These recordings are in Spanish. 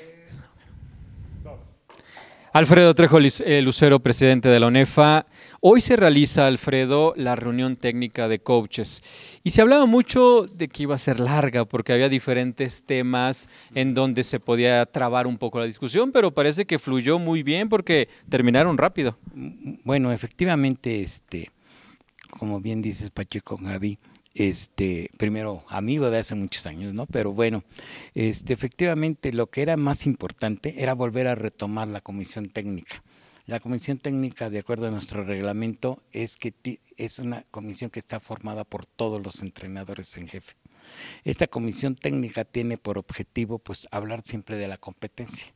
Eh, Alfredo Trejo eh, Lucero, presidente de la ONEFA. Hoy se realiza, Alfredo, la reunión técnica de coaches. Y se hablaba mucho de que iba a ser larga porque había diferentes temas en donde se podía trabar un poco la discusión, pero parece que fluyó muy bien porque terminaron rápido. Bueno, efectivamente, este, como bien dices Pacheco Gaby, este, primero amigo de hace muchos años, ¿no? Pero bueno, este, efectivamente lo que era más importante era volver a retomar la comisión técnica. La comisión técnica, de acuerdo a nuestro reglamento, es que es una comisión que está formada por todos los entrenadores en jefe. Esta comisión técnica tiene por objetivo pues hablar siempre de la competencia,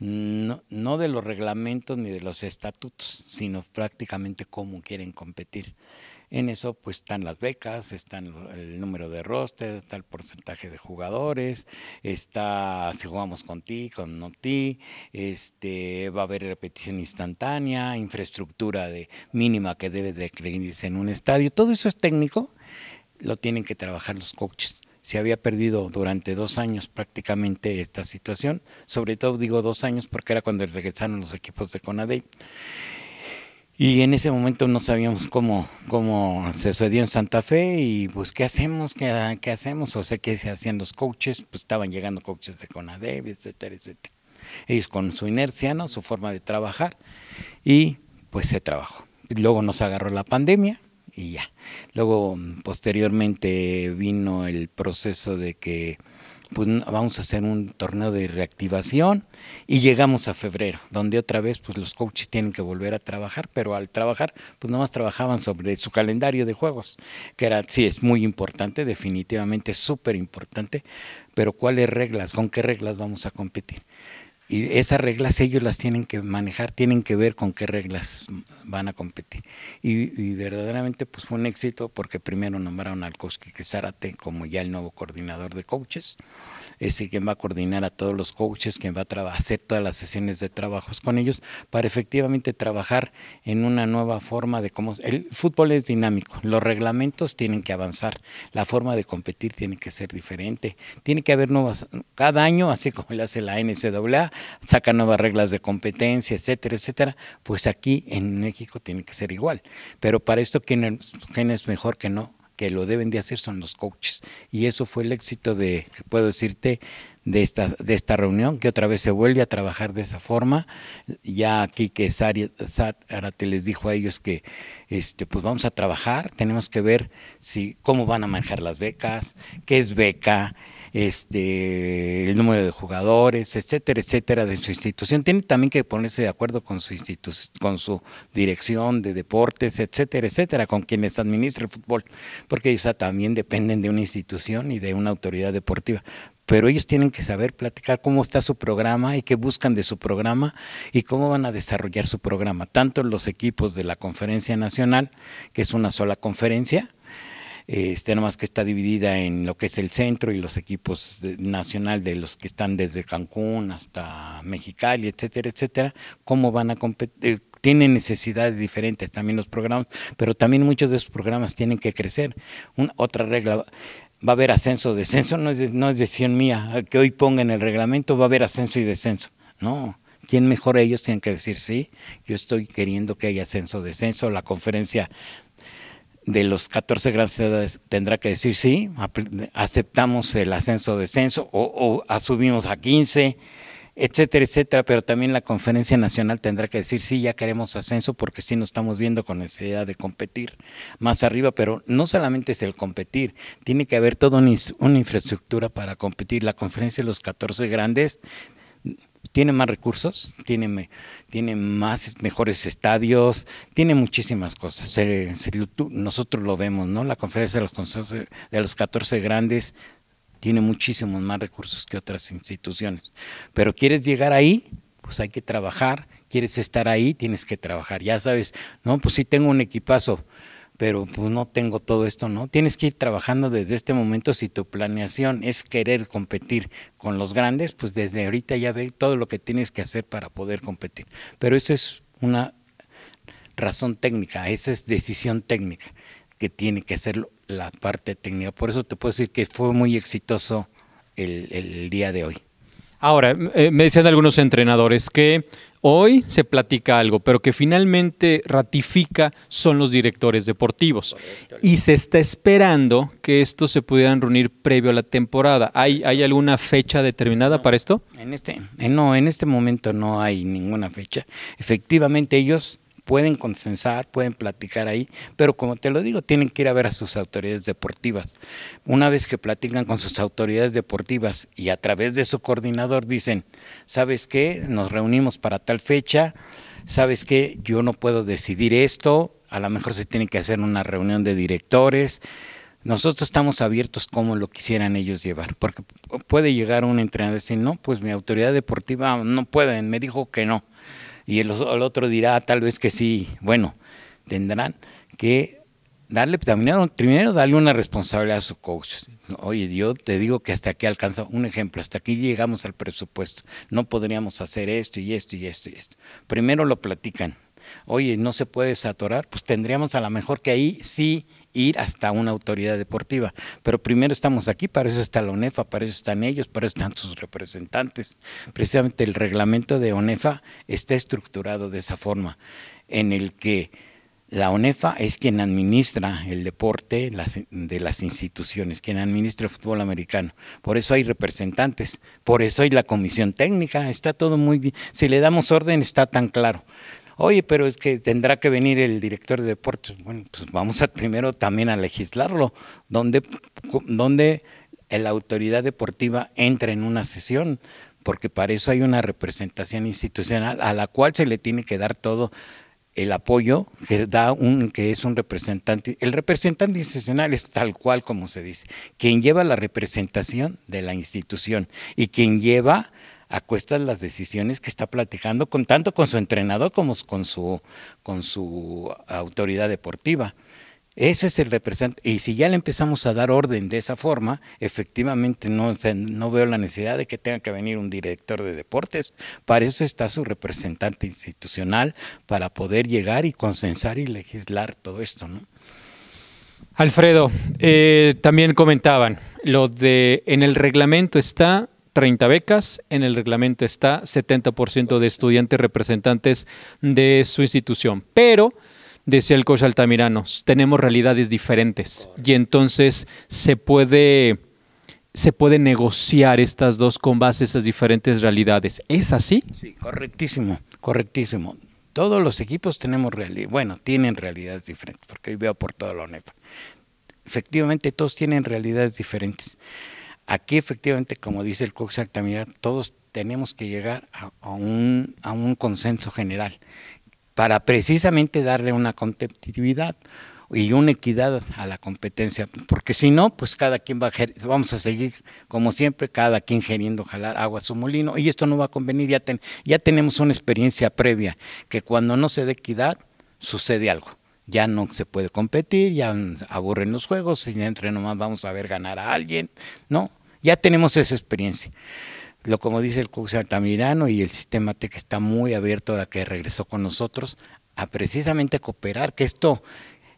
no, no, de los reglamentos ni de los estatutos, sino prácticamente cómo quieren competir. En eso pues están las becas, están el número de roster, está el porcentaje de jugadores, está si jugamos con ti, con no ti, este, va a haber repetición instantánea, infraestructura de mínima que debe de creerse en un estadio. Todo eso es técnico, lo tienen que trabajar los coaches se había perdido durante dos años prácticamente esta situación, sobre todo digo dos años porque era cuando regresaron los equipos de CONADEI. Y en ese momento no sabíamos cómo, cómo se sucedió en Santa Fe y pues qué hacemos, qué, qué hacemos, o sea, qué se hacían los coaches, pues estaban llegando coaches de Conadev, etcétera, etcétera. Ellos con su inercia, ¿no? su forma de trabajar y pues se trabajó. Luego nos agarró la pandemia y ya. Luego posteriormente vino el proceso de que pues vamos a hacer un torneo de reactivación y llegamos a febrero, donde otra vez pues los coaches tienen que volver a trabajar, pero al trabajar pues nomás trabajaban sobre su calendario de juegos, que era sí es muy importante, definitivamente súper importante, pero cuáles reglas, con qué reglas vamos a competir. Y esas reglas ellos las tienen que manejar, tienen que ver con qué reglas van a competir. Y, verdaderamente pues fue un éxito porque primero nombraron al Koski Zárate como ya el nuevo coordinador de coaches, es el quien va a coordinar a todos los coaches, quien va a hacer todas las sesiones de trabajos con ellos para efectivamente trabajar en una nueva forma de cómo... El fútbol es dinámico, los reglamentos tienen que avanzar, la forma de competir tiene que ser diferente, tiene que haber nuevas... Cada año, así como le hace la NCAA, saca nuevas reglas de competencia, etcétera, etcétera, pues aquí en México tiene que ser igual. Pero para esto, ¿quién es mejor que no? que lo deben de hacer son los coaches. Y eso fue el éxito de, puedo decirte, de esta, de esta reunión, que otra vez se vuelve a trabajar de esa forma. Ya aquí que te les dijo a ellos que este, pues vamos a trabajar, tenemos que ver si, cómo van a manejar las becas, qué es beca, este, el número de jugadores, etcétera, etcétera, de su institución. Tiene también que ponerse de acuerdo con su, con su dirección de deportes, etcétera, etcétera, con quienes administra el fútbol, porque ellos también dependen de una institución y de una autoridad deportiva pero ellos tienen que saber platicar cómo está su programa y qué buscan de su programa y cómo van a desarrollar su programa, tanto los equipos de la conferencia nacional, que es una sola conferencia, este, nomás más que está dividida en lo que es el centro y los equipos nacional de los que están desde Cancún hasta Mexicali, etcétera, etcétera, cómo van a competir, eh, tienen necesidades diferentes también los programas, pero también muchos de esos programas tienen que crecer. Una, otra regla, va a haber ascenso, descenso, no es, no es decisión mía, que hoy pongan en el reglamento va a haber ascenso y descenso, no. ¿Quién mejor ellos tienen que decir sí? Yo estoy queriendo que haya ascenso, descenso, la conferencia de los 14 grandes ciudades tendrá que decir sí, aceptamos el ascenso-descenso o, o asumimos a 15, etcétera, etcétera, pero también la conferencia nacional tendrá que decir sí, ya queremos ascenso porque sí nos estamos viendo con necesidad de competir más arriba, pero no solamente es el competir, tiene que haber toda una, una infraestructura para competir. La conferencia de los 14 grandes tiene más recursos, tiene, tiene más mejores estadios, tiene muchísimas cosas. nosotros lo vemos, ¿no? La conferencia de los, de los 14 grandes tiene muchísimos más recursos que otras instituciones. Pero quieres llegar ahí, pues hay que trabajar. Quieres estar ahí, tienes que trabajar. Ya sabes, no, pues sí tengo un equipazo pero pues no tengo todo esto, ¿no? Tienes que ir trabajando desde este momento si tu planeación es querer competir con los grandes, pues desde ahorita ya ve todo lo que tienes que hacer para poder competir. Pero eso es una razón técnica, esa es decisión técnica que tiene que ser la parte técnica. Por eso te puedo decir que fue muy exitoso el día de hoy. Ahora, eh, me decían algunos entrenadores que hoy se platica algo, pero que finalmente ratifica son los directores deportivos. Y se está esperando que estos se pudieran reunir previo a la temporada. ¿Hay, alguna fecha determinada para esto? En este, eh, no, en este momento no hay ninguna fecha. Efectivamente, ellos pueden consensar, pueden platicar ahí, pero como te lo digo, tienen que ir a ver a sus autoridades deportivas. Una vez que platican con sus autoridades deportivas y a través de su coordinador dicen, ¿sabes qué? Nos reunimos para tal fecha, ¿sabes qué? Yo no puedo decidir esto, a lo mejor se tiene que hacer una reunión de directores. Nosotros estamos abiertos como lo quisieran ellos llevar, porque puede llegar un entrenador y decir, no, pues mi autoridad deportiva no puede, me dijo que no y el, otro dirá ah, tal vez que sí. Bueno, tendrán que darle, primero, primero darle una responsabilidad a su coach. Oye, yo te digo que hasta aquí alcanza un ejemplo, hasta aquí llegamos al presupuesto, no podríamos hacer esto y esto y esto y esto. Primero lo platican. Oye, no se puede saturar, pues tendríamos a lo mejor que ahí sí ir hasta una autoridad deportiva. Pero primero estamos aquí, para eso está la ONEFA, para eso están ellos, para eso están sus representantes. Precisamente el reglamento de ONEFA está estructurado de esa forma, en el que la ONEFA es quien administra el deporte de las instituciones, quien administra el fútbol americano. Por eso hay representantes, por eso hay la comisión técnica, está todo muy bien. Si le damos orden está tan claro. Oye, pero es que tendrá que venir el director de deportes. Bueno, pues vamos a, primero también a legislarlo, donde, donde la autoridad deportiva entra en una sesión, porque para eso hay una representación institucional a la cual se le tiene que dar todo el apoyo que da un que es un representante. El representante institucional es tal cual como se dice, quien lleva la representación de la institución y quien lleva a las decisiones que está platicando con, tanto con su entrenador como con su, con su autoridad deportiva. Ese es el representante. Y si ya le empezamos a dar orden de esa forma, efectivamente no, no veo la necesidad de que tenga que venir un director de deportes. Para eso está su representante institucional, para poder llegar y consensar y legislar todo esto. ¿no? Alfredo, eh, también comentaban, lo de en el reglamento está 30 becas. En el reglamento está 70% de estudiantes representantes de su institución. Pero, decía el coach Altamirano, tenemos realidades diferentes y entonces se puede se puede negociar estas dos con base a esas diferentes realidades. ¿Es así? Sí, correctísimo, correctísimo. Todos los equipos tenemos realidades, bueno, tienen realidades diferentes, porque hoy veo por toda la UNEFA. Efectivamente, todos tienen realidades diferentes. Aquí efectivamente, como dice el Cox también, todos tenemos que llegar a, un, a un consenso general para precisamente darle una competitividad y una equidad a la competencia, porque si no, pues cada quien va a, vamos a seguir como siempre, cada quien geriendo jalar agua a su molino, y esto no va a convenir, ya, ya tenemos una experiencia previa, que cuando no se da equidad, sucede algo, ya no se puede competir, ya aburren los juegos, y entre nomás vamos a ver ganar a alguien, ¿no? Ya tenemos esa experiencia. Lo como dice el coach Altamirano y el sistema TEC está muy abierto a que regresó con nosotros a precisamente cooperar, que esto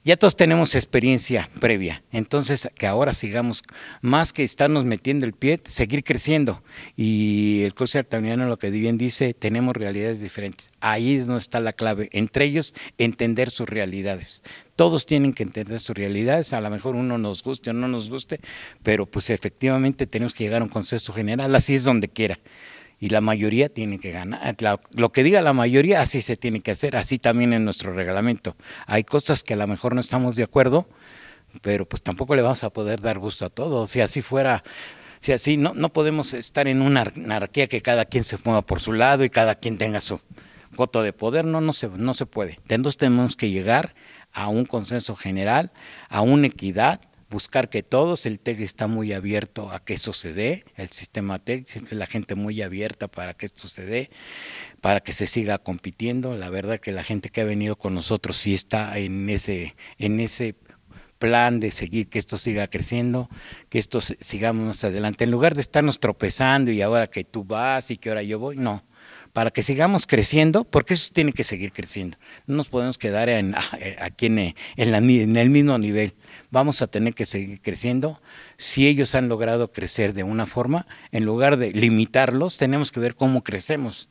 ya todos tenemos experiencia previa. Entonces, que ahora sigamos, más que estarnos metiendo el pie, seguir creciendo. Y el coach artaniano lo que bien dice, tenemos realidades diferentes. Ahí no está la clave. Entre ellos, entender sus realidades. Todos tienen que entender sus realidades. A lo mejor uno nos guste o no nos guste, pero pues efectivamente tenemos que llegar a un consenso general, así es donde quiera y la mayoría tiene que ganar. lo que diga la mayoría, así se tiene que hacer, así también en nuestro reglamento. Hay cosas que a lo mejor no estamos de acuerdo, pero pues tampoco le vamos a poder dar gusto a todos. Si así fuera, si así, no, no podemos estar en una anarquía que cada quien se mueva por su lado y cada quien tenga su voto de poder, no, no se, no se puede. Entonces tenemos que llegar a un consenso general, a una equidad buscar que todos, el TEC está muy abierto a que eso se dé, el sistema TEC, la gente muy abierta para que esto se dé, para que se siga compitiendo. La verdad que la gente que ha venido con nosotros sí está en ese, en ese plan de seguir que esto siga creciendo, que esto sigamos adelante. En lugar de estarnos tropezando y ahora que tú vas y que ahora yo voy, no para que sigamos creciendo, porque eso tiene que seguir creciendo. No nos podemos quedar en, ah, eh, aquí eh, en, el mismo nivel. Vamos a tener que seguir creciendo. Si ellos han logrado crecer de una forma, en lugar de limitarlos, tenemos que ver cómo crecemos.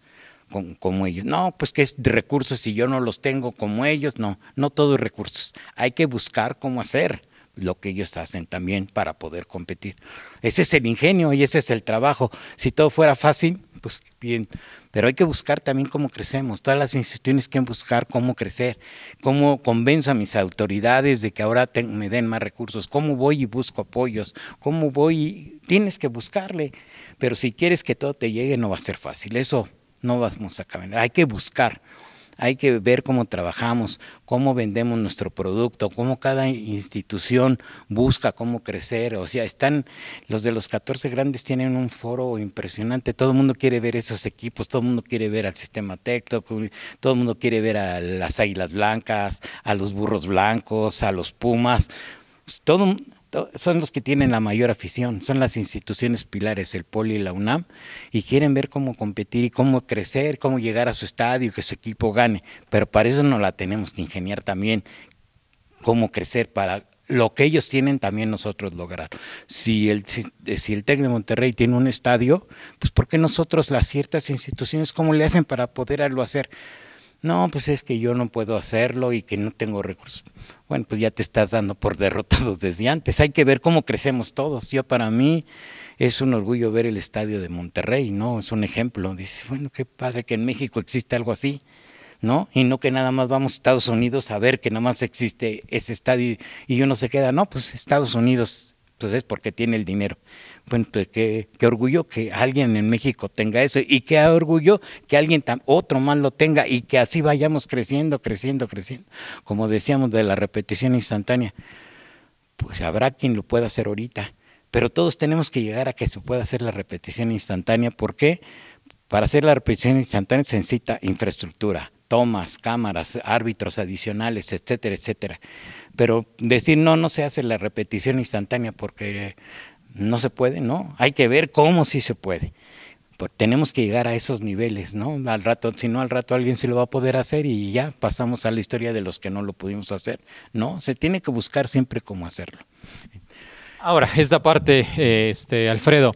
Con, como ellos. No, pues que es de recursos y yo no los tengo como ellos, no, no todos recursos. Hay que buscar cómo hacer lo que ellos hacen también para poder competir. Ese es el ingenio y ese es el trabajo. Si todo fuera fácil, pues bien, pero hay que buscar también cómo crecemos. Todas las instituciones quieren buscar cómo crecer, cómo convenzo a mis autoridades de que ahora me den más recursos, cómo voy y busco apoyos, cómo voy y tienes que buscarle. Pero si quieres que todo te llegue, no va a ser fácil. Eso no vamos a cambiar, Hay que buscar hay que ver cómo trabajamos, cómo vendemos nuestro producto, cómo cada institución busca cómo crecer. O sea, están los de los 14 grandes tienen un foro impresionante. Todo el mundo quiere ver esos equipos, todo el mundo quiere ver al sistema Tecto, todo el mundo quiere ver a las águilas blancas, a los burros blancos, a los pumas. Pues todo son los que tienen la mayor afición, son las instituciones pilares, el Poli y la UNAM, y quieren ver cómo competir y cómo crecer, cómo llegar a su estadio, que su equipo gane, pero para eso no la tenemos que ingeniar también, cómo crecer para lo que ellos tienen también nosotros lograr. Si el, si, eh, si el TEC de Monterrey tiene un estadio, pues ¿por qué nosotros las ciertas instituciones, cómo le hacen para poderlo hacer? no, pues es que yo no puedo hacerlo y que no tengo recursos. Bueno, pues ya te estás dando por derrotado desde antes. Hay que ver cómo crecemos todos. Yo para mí es un orgullo ver el estadio de Monterrey, ¿no? Es un ejemplo. Dices, bueno, qué padre que en México existe algo así, ¿no? Y no que nada más vamos a Estados Unidos a ver que nada más existe ese estadio y uno se queda, no, pues Estados Unidos, pues es porque tiene el dinero. Pues, qué, orgullo que alguien en México tenga eso y qué orgullo que alguien otro más lo tenga y que así vayamos creciendo, creciendo, creciendo. Como decíamos de la repetición instantánea, pues habrá quien lo pueda hacer ahorita, pero todos tenemos que llegar a que se pueda hacer la repetición instantánea. porque Para hacer la repetición instantánea se necesita infraestructura, tomas, cámaras, árbitros adicionales, etcétera, etcétera. Pero decir no, no se hace la repetición instantánea porque no se puede, no, hay que ver cómo sí se puede. tenemos que llegar a esos niveles, ¿no? Al rato, si no, al rato alguien se lo va a poder hacer y ya pasamos a la historia de los que no lo pudimos hacer. No, se tiene que buscar siempre cómo hacerlo. Ahora, esta parte, eh, este, Alfredo,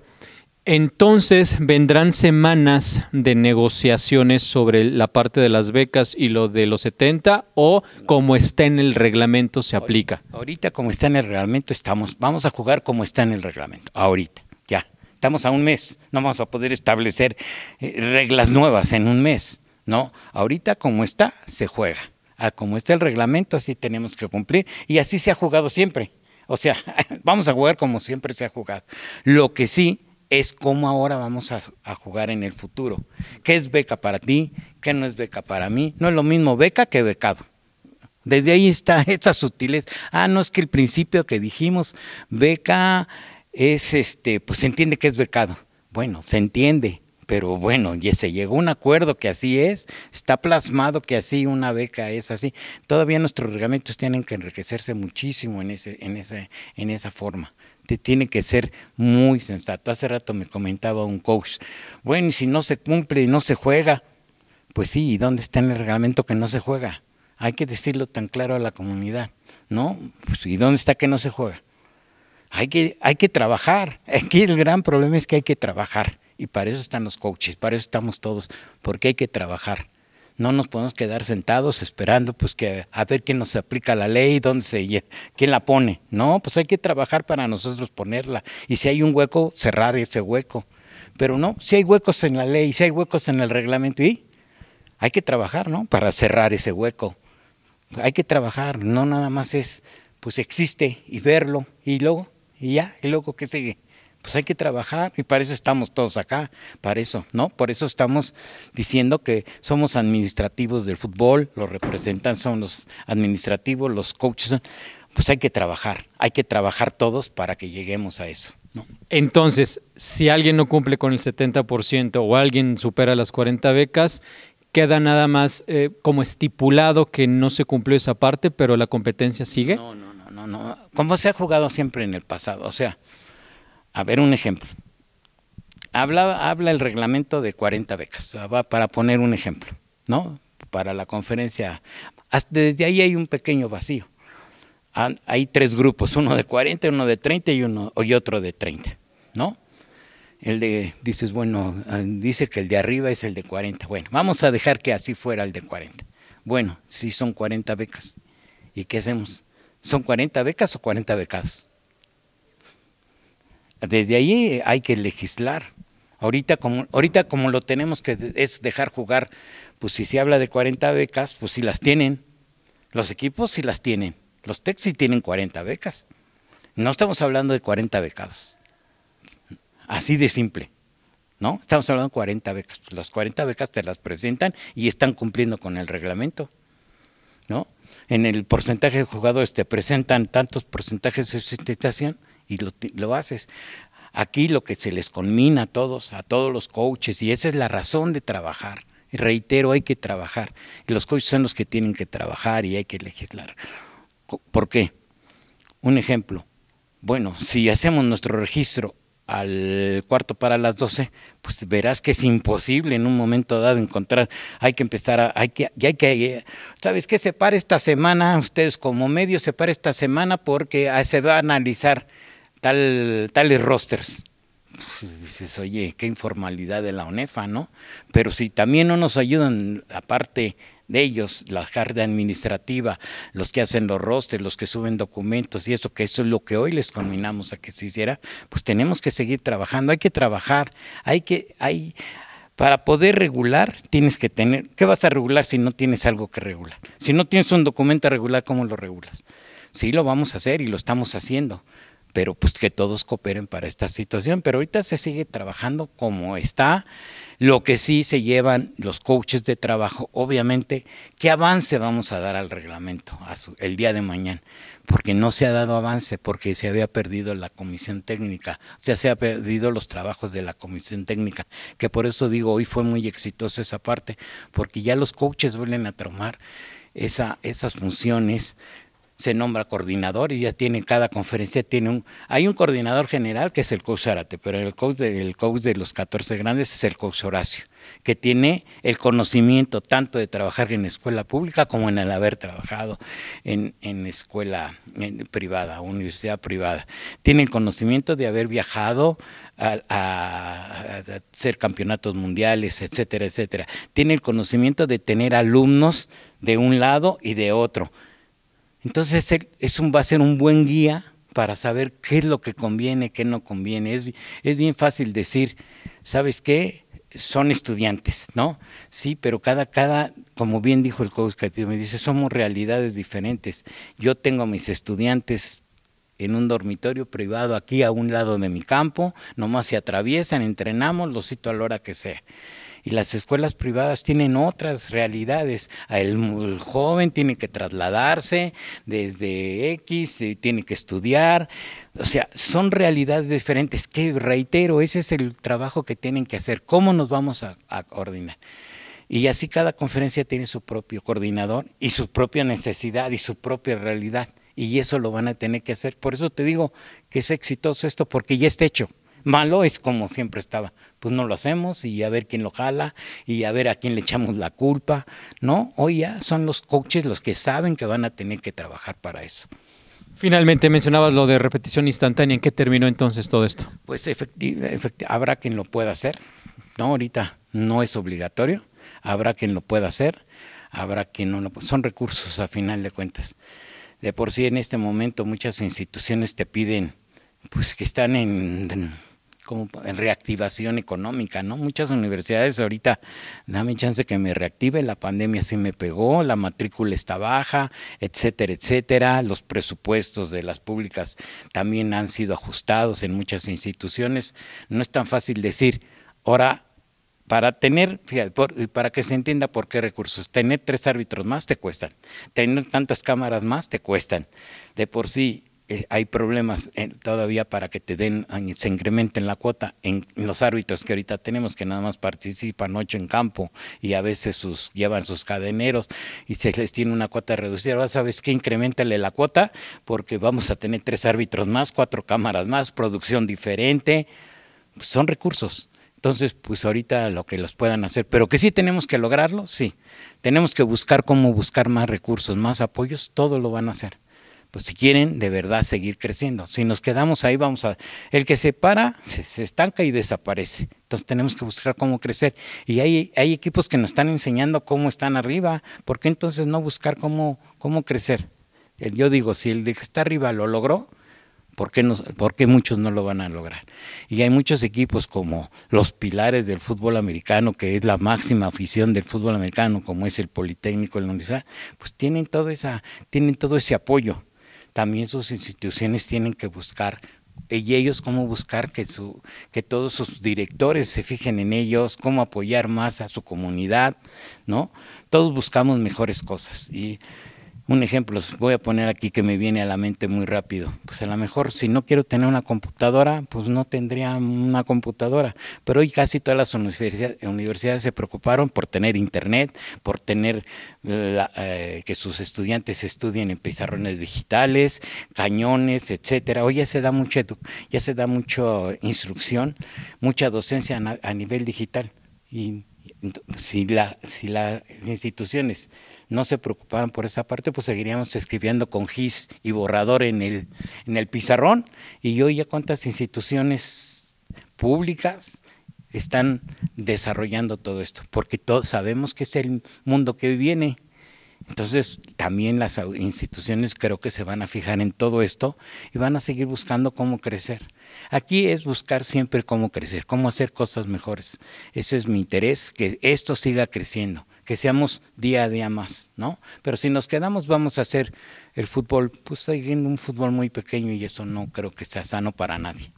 entonces vendrán semanas de negociaciones sobre la parte de las becas y lo de los 70 o como está en el reglamento se aplica. Ahorita como está en el reglamento estamos, vamos a jugar como está en el reglamento, ahorita, ya. Estamos a un mes, no vamos a poder establecer eh, reglas nuevas en un mes, ¿no? Ahorita como está se juega. A ah, como está el reglamento así tenemos que cumplir y así se ha jugado siempre. O sea, vamos a jugar como siempre se ha jugado. Lo que sí es cómo ahora vamos a, jugar en el futuro. ¿Qué es beca para ti? ¿Qué no es beca para mí? No es lo mismo beca que becado. Desde ahí está estas sutiles, Ah, no es que el principio que dijimos, beca es este, pues se entiende que es becado. Bueno, se entiende, pero bueno, ya se llegó a un acuerdo que así es, está plasmado que así una beca es así. Todavía nuestros reglamentos tienen que enriquecerse muchísimo en ese, en ese, en esa forma tiene que ser muy sensato. Hace rato me comentaba un coach, bueno, y si no se cumple y no se juega, pues sí, ¿y dónde está en el reglamento que no se juega? Hay que decirlo tan claro a la comunidad, ¿no? Pues, ¿Y dónde está que no se juega? Hay que, hay que trabajar. Aquí el gran problema es que hay que trabajar. Y para eso están los coaches, para eso estamos todos, porque hay que trabajar no nos podemos quedar sentados esperando pues que a ver quién nos aplica la ley, dónde se, quién la pone. No, pues hay que trabajar para nosotros ponerla. Y si hay un hueco, cerrar ese hueco. Pero no, si hay huecos en la ley, si hay huecos en el reglamento, y hay que trabajar, ¿no? Para cerrar ese hueco. Hay que trabajar, no nada más es, pues existe y verlo y luego, y ya, y luego qué sigue. Pues hay que trabajar y para eso estamos todos acá, para eso, ¿no? Por eso estamos diciendo que somos administrativos del fútbol, los representantes son los administrativos, los coaches, pues hay que trabajar, hay que trabajar todos para que lleguemos a eso. Entonces, si alguien no cumple con el 70% o alguien supera las 40 becas, queda nada más eh, como estipulado que no se cumplió esa parte, pero la competencia sigue. No, no, no, no, no. Como se ha jugado siempre en el pasado, o sea, a ver, un ejemplo. Habla, el reglamento de 40 becas, para poner un ejemplo, ¿no? Para la conferencia. Desde ahí hay un pequeño vacío. Ah, hay tres grupos, uno de 40, uno de 30 y, uno, y otro de 30, ¿no? El de, dices, bueno, ah, dice que el de arriba es el de 40. Bueno, vamos a dejar que así fuera el de 40. Bueno, si son 40 becas. ¿Y qué hacemos? ¿Son 40 becas o 40 becados? Desde ahí hay que legislar. Ahorita como, ahorita como lo tenemos que es dejar jugar, pues si se habla de 40 becas, pues si las tienen. Los equipos si las tienen. Los techs sí tienen 40 becas. No estamos hablando de 40 becas, Así de simple. ¿No? Estamos hablando de 40 becas. Las 40 becas te las presentan y están cumpliendo con el reglamento. ¿No? En el porcentaje de jugadores te presentan tantos porcentajes de sustentación y lo, haces. Aquí lo que se les conmina a todos, a todos los coaches, y esa es la razón de trabajar. reitero, hay que trabajar. Y los coaches son los que tienen que trabajar y hay que legislar. ¿Por qué? Un ejemplo. Bueno, si hacemos nuestro registro al cuarto para las 12, pues verás que es imposible en un momento dado encontrar, hay que empezar a, hay que, hay que, ¿sabes qué? Se para esta semana, ustedes como medio, se para esta semana porque ah, se va a analizar tal, tales rosters. dices, oye, qué informalidad de la onefa ¿no? Pero si también no nos ayudan, aparte de ellos, la carga administrativa, los que hacen los rosters, los que suben documentos y eso, que eso es lo que hoy les combinamos a que se hiciera, pues tenemos que seguir trabajando, hay que trabajar, hay que, hay, para poder regular tienes que tener, ¿qué vas a regular si no tienes algo que regular? Si no tienes un documento a regular, ¿cómo lo regulas? Sí, lo vamos a hacer y lo estamos haciendo pero pues que todos cooperen para esta situación. Pero ahorita se sigue trabajando como está. Lo que sí se llevan los coaches de trabajo, obviamente, ¿qué avance vamos a dar al reglamento el día de mañana? Porque no se ha dado avance, porque se había perdido la comisión técnica, o sea, se ha perdido los trabajos de la comisión técnica, que por eso digo, hoy fue muy exitosa esa parte, porque ya los coaches vuelven a tomar esas funciones, se nombra coordinador y ya tiene cada conferencia tiene un hay un coordinador general que es el coach Zárate, pero el coach de, coach de los 14 grandes es el coach Horacio, que tiene el conocimiento tanto de trabajar en escuela pública como en el haber trabajado en, escuela privada, universidad privada. Tiene el conocimiento de haber viajado a, a hacer campeonatos mundiales, etcétera, etcétera. Tiene el conocimiento de tener alumnos de un lado y de otro entonces es un, va a ser un buen guía para saber qué es lo que conviene, qué no conviene. Es, bien fácil decir, ¿sabes qué? Son estudiantes, ¿no? Sí, pero cada, cada, como bien dijo el coach me dice, somos realidades diferentes. Yo tengo a mis estudiantes en un dormitorio privado aquí a un lado de mi campo, nomás se atraviesan, entrenamos, los cito a la hora que sea y las escuelas privadas tienen otras realidades. El, joven tiene que trasladarse desde X, tiene que estudiar. O sea, son realidades diferentes que, reitero, ese es el trabajo que tienen que hacer. ¿Cómo nos vamos a, coordinar Y así cada conferencia tiene su propio coordinador y su propia necesidad y su propia realidad. Y eso lo van a tener que hacer. Por eso te digo que es exitoso esto porque ya está hecho malo es como siempre estaba. Pues no lo hacemos y a ver quién lo jala y a ver a quién le echamos la culpa. No, hoy ya son los coaches los que saben que van a tener que trabajar para eso. Finalmente mencionabas lo de repetición instantánea. ¿En qué terminó entonces todo esto? Pues habrá quien lo pueda hacer. No, ahorita no es obligatorio. Habrá quien lo pueda hacer. Habrá quien no lo pueda. Son recursos a final de cuentas. De por sí en este momento muchas instituciones te piden pues que están en como en reactivación económica, ¿no? Muchas universidades ahorita, dame chance que me reactive, la pandemia sí me pegó, la matrícula está baja, etcétera, etcétera, los presupuestos de las públicas también han sido ajustados en muchas instituciones, no es tan fácil decir, ahora, para tener, fíjate, para que se entienda por qué recursos, tener tres árbitros más te cuestan, tener tantas cámaras más te cuestan, de por sí eh, hay problemas eh, todavía para que te den, ah, se incrementen la cuota en, los árbitros que ahorita tenemos, que nada más participan ocho en campo y a veces sus, llevan sus cadeneros y se les tiene una cuota reducida. sabes que incrementale la cuota porque vamos a tener tres árbitros más, cuatro cámaras más, producción diferente. son recursos. Entonces, pues ahorita lo que los puedan hacer, pero que sí tenemos que lograrlo, sí. Tenemos que buscar cómo buscar más recursos, más apoyos, todo lo van a hacer pues si quieren de verdad seguir creciendo. Si nos quedamos ahí, vamos a... El que se para, se, estanca y desaparece. Entonces tenemos que buscar cómo crecer. Y hay, hay, equipos que nos están enseñando cómo están arriba. ¿Por qué entonces no buscar cómo, cómo crecer? Yo digo, si el que está arriba lo logró, ¿por qué, muchos no lo van a lograr? Y hay muchos equipos como los pilares del fútbol americano, que es la máxima afición del fútbol americano, como es el Politécnico, el Universidad, pues tienen, todo esa, tienen todo ese apoyo también sus instituciones tienen que buscar eh, y ellos cómo buscar que, su, que todos sus directores se fijen en ellos, cómo apoyar más a su comunidad, ¿no? Todos buscamos mejores cosas y un ejemplo, voy a poner aquí que me viene a la mente muy rápido. Pues a lo mejor si no quiero tener una computadora, pues no tendría una computadora. Pero hoy casi todas las universidades se preocuparon por tener internet, por tener eh, eh, que sus estudiantes estudien en pizarrones digitales, cañones, etcétera. Hoy ya se da mucha ya se da mucha instrucción, mucha docencia a, nivel digital. Y si, la, si las instituciones no se preocupaban por esa parte, pues seguiríamos escribiendo con gis y borrador en el, en el pizarrón. Y yo ya cuántas instituciones públicas están desarrollando todo esto, porque todos sabemos que es el mundo que viene. Entonces, también las instituciones creo que se van a fijar en todo esto y van a seguir buscando cómo crecer. Aquí es buscar siempre cómo crecer, cómo hacer cosas mejores. Ese es mi interés, que esto siga creciendo que seamos día a día más, ¿no? Pero si nos quedamos vamos a hacer el fútbol, pues hay un fútbol muy pequeño y eso no creo que sea sano para nadie.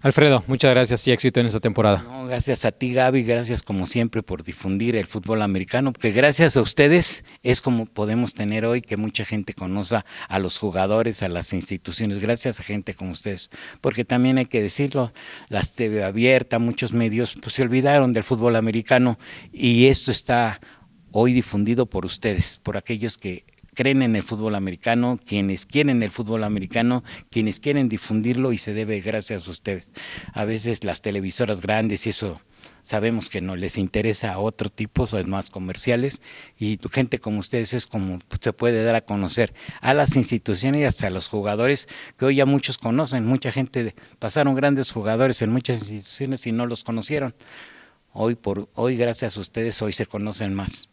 Alfredo, muchas gracias y éxito en esta temporada. gracias a ti, Gaby, gracias como siempre por difundir el fútbol americano, Que gracias a ustedes es como podemos tener hoy que mucha gente conozca a los jugadores, a las instituciones, gracias a gente como ustedes, porque también hay que decirlo, las TV abierta, muchos medios pues, se olvidaron del fútbol americano y esto está hoy difundido por ustedes, por aquellos que creen en el fútbol americano, quienes quieren el fútbol americano, quienes quieren difundirlo y se debe gracias a ustedes. A veces las televisoras grandes y eso sabemos que no les interesa a otro tipo, son más comerciales y gente como ustedes es como se puede dar a conocer a las instituciones y hasta a los jugadores que hoy ya muchos conocen, mucha gente pasaron grandes jugadores en muchas instituciones y no los conocieron. Hoy por hoy gracias a ustedes hoy se conocen más.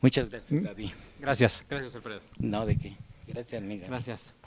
Muchas gracias, David. Gracias. Gracias, Alfredo. No, de qué. Gracias, amiga. Gracias.